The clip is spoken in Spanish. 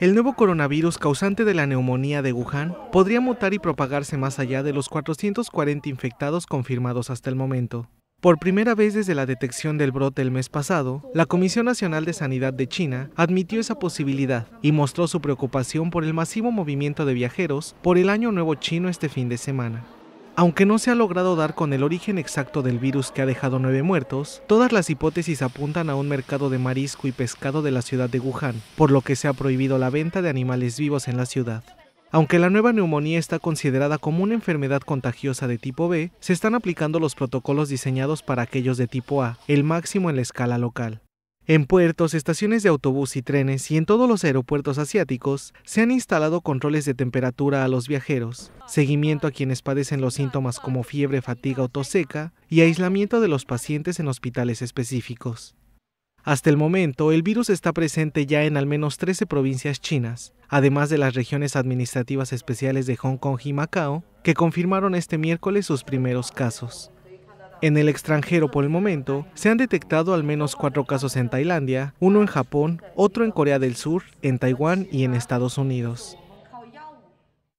El nuevo coronavirus causante de la neumonía de Wuhan podría mutar y propagarse más allá de los 440 infectados confirmados hasta el momento. Por primera vez desde la detección del brote el mes pasado, la Comisión Nacional de Sanidad de China admitió esa posibilidad y mostró su preocupación por el masivo movimiento de viajeros por el Año Nuevo Chino este fin de semana. Aunque no se ha logrado dar con el origen exacto del virus que ha dejado nueve muertos, todas las hipótesis apuntan a un mercado de marisco y pescado de la ciudad de Wuhan, por lo que se ha prohibido la venta de animales vivos en la ciudad. Aunque la nueva neumonía está considerada como una enfermedad contagiosa de tipo B, se están aplicando los protocolos diseñados para aquellos de tipo A, el máximo en la escala local. En puertos, estaciones de autobús y trenes y en todos los aeropuertos asiáticos se han instalado controles de temperatura a los viajeros, seguimiento a quienes padecen los síntomas como fiebre, fatiga o tos seca y aislamiento de los pacientes en hospitales específicos. Hasta el momento, el virus está presente ya en al menos 13 provincias chinas, además de las regiones administrativas especiales de Hong Kong y Macao, que confirmaron este miércoles sus primeros casos. En el extranjero por el momento, se han detectado al menos cuatro casos en Tailandia, uno en Japón, otro en Corea del Sur, en Taiwán y en Estados Unidos.